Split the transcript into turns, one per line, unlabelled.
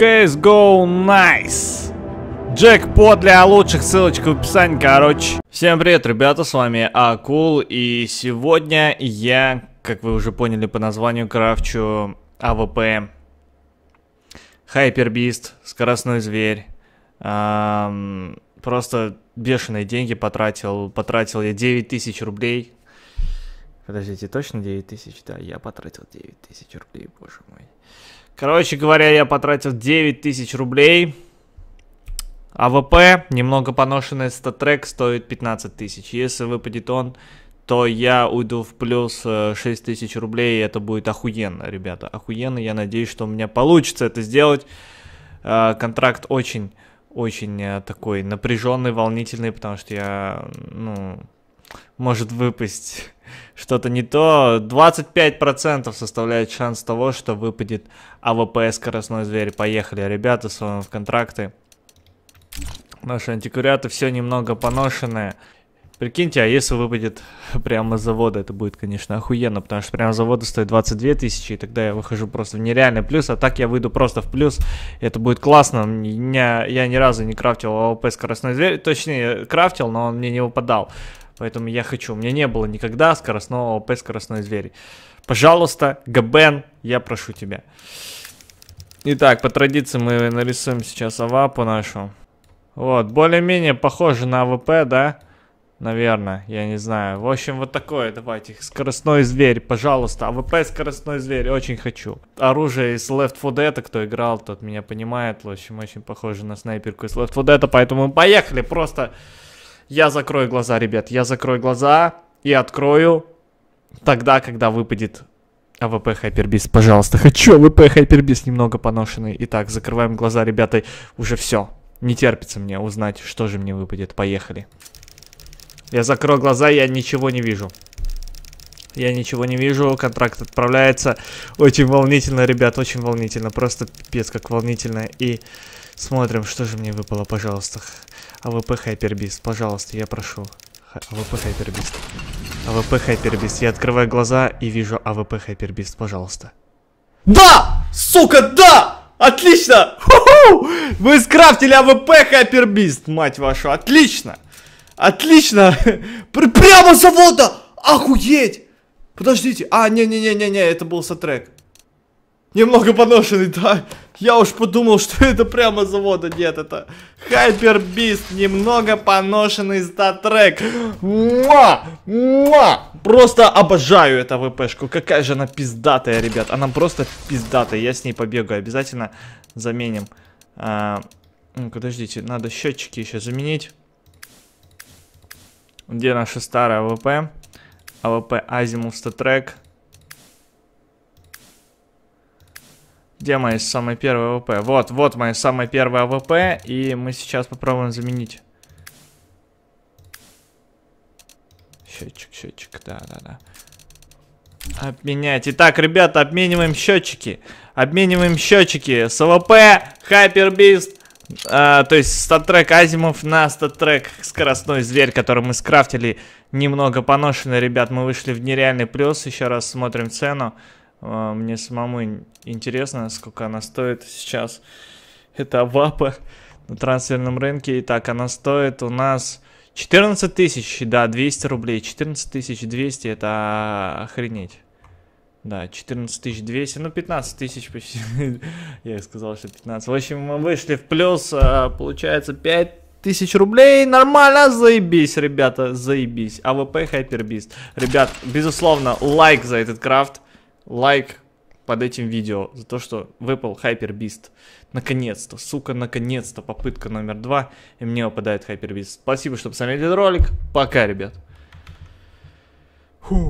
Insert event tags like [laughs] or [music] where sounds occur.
CSGO Nice. Джекпот для а лучших, ссылочка в описании, короче. Всем привет, ребята, с вами Акул, и сегодня я, как вы уже поняли по названию, крафчу АВП. Хайпербист, скоростной зверь. Эм, просто бешеные деньги потратил. Потратил я 9000 рублей Подождите, точно 9 тысяч? Да, я потратил 9 тысяч рублей, боже мой. Короче говоря, я потратил 9 тысяч рублей. АВП, немного поношенный статрек, стоит 15 тысяч. Если выпадет он, то я уйду в плюс 6 э, тысяч рублей, и это будет охуенно, ребята. Охуенно, я надеюсь, что у меня получится это сделать. Э, контракт очень, очень э, такой напряженный, волнительный, потому что я, ну, может выпасть что-то не то. 25% составляет шанс того, что выпадет АВП «Скоростной зверь». Поехали, ребята, с вами в контракты. Наши антиквариаты все немного поношенные. Прикиньте, а если выпадет [laughs] прямо с завода, это будет, конечно, охуенно, потому что прямо с завода стоит 22 тысячи, и тогда я выхожу просто в нереальный плюс, а так я выйду просто в плюс, это будет классно. Меня, я ни разу не крафтил АВП скоростной зверь, точнее, крафтил, но он мне не выпадал. Поэтому я хочу. У меня не было никогда скоростного ОП скоростной звери. Пожалуйста, Габен, я прошу тебя. Итак, по традиции мы нарисуем сейчас авапу нашу. Вот, более-менее похоже на АВП, да? Наверное, я не знаю. В общем, вот такое, давайте. Скоростной зверь, пожалуйста. АВП скоростной зверь, очень хочу. Оружие из Left 4 Dead, кто играл, тот меня понимает. В общем, очень похоже на снайперку из Left 4 Dead, поэтому поехали просто... Я закрою глаза, ребят. Я закрою глаза и открою тогда, когда выпадет АВП Hyperbis. Пожалуйста, хочу АВП Hyperbis немного поношенный. Итак, закрываем глаза, ребята. Уже все. Не терпится мне узнать, что же мне выпадет. Поехали. Я закрою глаза, я ничего не вижу. Я ничего не вижу, контракт отправляется. Очень волнительно, ребят, очень волнительно. Просто пипец, как волнительно. И смотрим, что же мне выпало, пожалуйста. АВП Хайпербист, пожалуйста, я прошу. АВП Хайпербист. АВП Хайпербист. Я открываю глаза и вижу АВП Хайпербист, пожалуйста. Да! Сука, да! Отлично! Ху-ху! Вы скрафтили АВП Хайпербист, мать вашу, отлично! Отлично! [laughs] Прямо с завода! Охуеть! Подождите. А, не-не-не-не-не, это был Сатрек, Немного поношенный, да. Я уж подумал, что [laughs] это прямо завода. Нет, это Хайпер Бист. Немного поношенный статрек. Муа! Муа! Просто обожаю эту ВПшку. Какая же она пиздатая, ребят. Она просто пиздатая. Я с ней побегаю. Обязательно заменим. А, ну, подождите, надо счетчики еще заменить. Где наша старая ВП? АВП Азимов статрек. Где моя самая первая АВП? Вот, вот моя самая первая АВП, и мы сейчас попробуем заменить. Счетчик, счетчик, да, да, да. Обменять. Итак, ребята, обмениваем счетчики. Обмениваем счетчики с АВП, Hyper а, то есть статтрек Азимов на статтрек «Скоростной зверь», который мы скрафтили немного поношенно, ребят. Мы вышли в нереальный плюс, еще раз смотрим цену. А, мне самому интересно, сколько она стоит сейчас. Это вапа на трансферном рынке. Итак, она стоит у нас 14 тысяч, да, 200 рублей. 14 тысяч 200, это охренеть. Да, 14 200, ну 15 тысяч почти, [laughs] я сказал, что 15. В общем, мы вышли в плюс, а, получается 5 тысяч рублей, нормально, заебись, ребята, заебись. АВП Хайпербист. Ребят, безусловно, лайк за этот крафт, лайк под этим видео за то, что выпал Хайпербист. Наконец-то, сука, наконец-то, попытка номер два, и мне выпадает Хайпербист. Спасибо, что посмотрели ролик, пока, ребят. Фух.